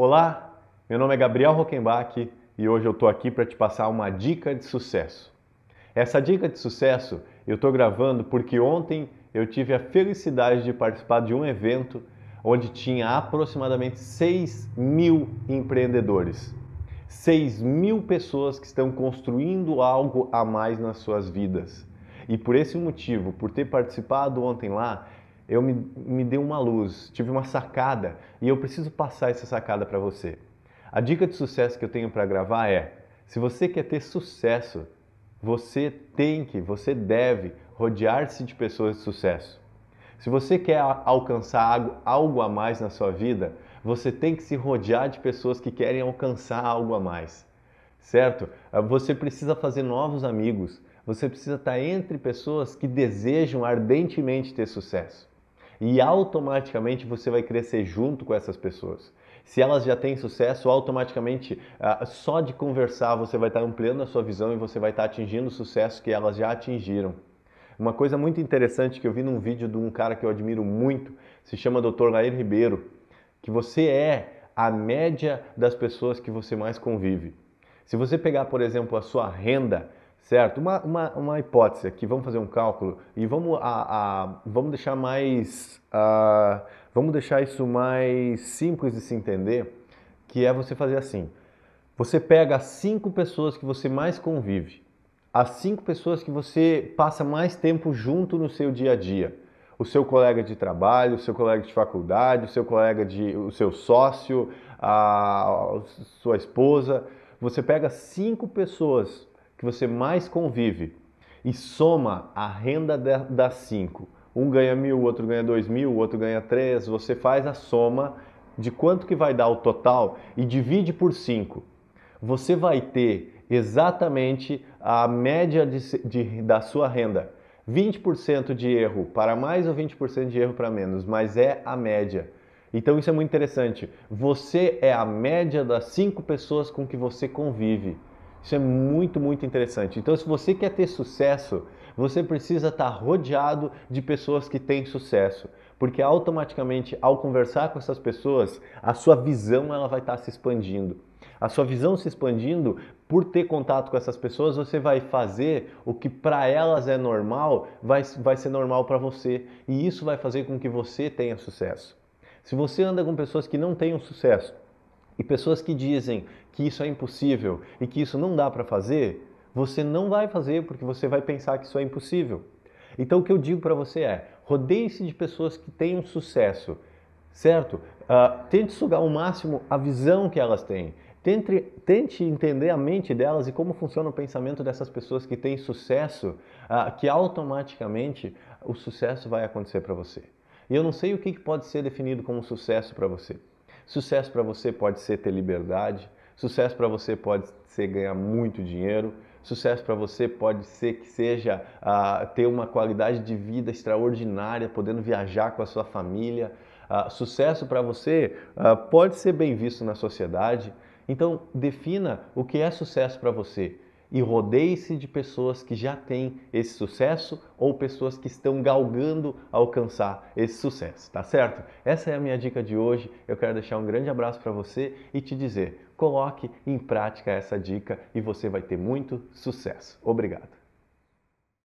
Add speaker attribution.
Speaker 1: Olá, meu nome é Gabriel Rockenbach e hoje eu estou aqui para te passar uma dica de sucesso. Essa dica de sucesso eu estou gravando porque ontem eu tive a felicidade de participar de um evento onde tinha aproximadamente 6 mil empreendedores. 6 mil pessoas que estão construindo algo a mais nas suas vidas. E por esse motivo, por ter participado ontem lá, eu me, me dei uma luz, tive uma sacada e eu preciso passar essa sacada para você. A dica de sucesso que eu tenho para gravar é: se você quer ter sucesso, você tem que, você deve rodear-se de pessoas de sucesso. Se você quer alcançar algo a mais na sua vida, você tem que se rodear de pessoas que querem alcançar algo a mais, certo? Ah, você precisa fazer novos amigos, você precisa estar tá entre pessoas que desejam ardentemente ter sucesso e automaticamente você vai crescer junto com essas pessoas. Se elas já têm sucesso, automaticamente ah, só de conversar você vai estar ampliando a sua visão e você vai estar atingindo o sucesso que elas já atingiram. Uma coisa muito interessante que eu vi num vídeo de um cara que eu admiro muito, se chama Dr. Lair Ribeiro, que você é a média das pessoas que você mais convive. Se você pegar, por exemplo, a sua renda certo? Uma, uma, uma hipótese aqui, vamos fazer um cálculo e vamos, a, a vamos deixar mais. A, vamos deixar isso mais simples de se entender, que é você fazer assim. Você pega as cinco pessoas que você mais convive, as cinco pessoas que você passa mais tempo junto no seu dia a dia. O seu colega de trabalho, o seu colega de faculdade, o seu colega de. o seu sócio, a, a sua esposa. Você pega cinco pessoas que você mais convive e soma a renda das cinco, um ganha mil, o outro ganha dois mil, o outro ganha três, você faz a soma de quanto que vai dar o total e divide por cinco. Você vai ter exatamente a média de, de, da sua renda. 20% de erro para mais ou 20% de erro para menos, mas é a média. Então isso é muito interessante. Você é a média das cinco pessoas com que você convive. Isso é muito, muito interessante. Então, se você quer ter sucesso, você precisa estar tá rodeado de pessoas que têm sucesso, porque automaticamente, ao conversar com essas pessoas, a sua visão ela vai estar tá se expandindo. A sua visão se expandindo, por ter contato com essas pessoas, você vai fazer o que para elas é normal, vai, vai ser normal para você. E isso vai fazer com que você tenha sucesso. Se você anda com pessoas que não têm sucesso, e pessoas que dizem que isso é impossível e que isso não dá para fazer, você não vai fazer porque você vai pensar que isso é impossível. Então o que eu digo para você é: rodeie-se de pessoas que têm sucesso, certo? Uh, tente sugar ao máximo a visão que elas têm. Tente, tente entender a mente delas e como funciona o pensamento dessas pessoas que têm sucesso, uh, que automaticamente o sucesso vai acontecer para você. E eu não sei o que pode ser definido como sucesso para você. Sucesso para você pode ser ter liberdade, sucesso para você pode ser ganhar muito dinheiro, sucesso para você pode ser que seja uh, ter uma qualidade de vida extraordinária, podendo viajar com a sua família. Uh, sucesso para você uh, pode ser bem visto na sociedade. Então, defina o que é sucesso para você e rodeie-se de pessoas que já têm esse sucesso ou pessoas que estão galgando alcançar esse sucesso, tá certo? Essa é a minha dica de hoje. Eu quero deixar um grande abraço para você e te dizer: coloque em prática essa dica e você vai ter muito sucesso. Obrigado.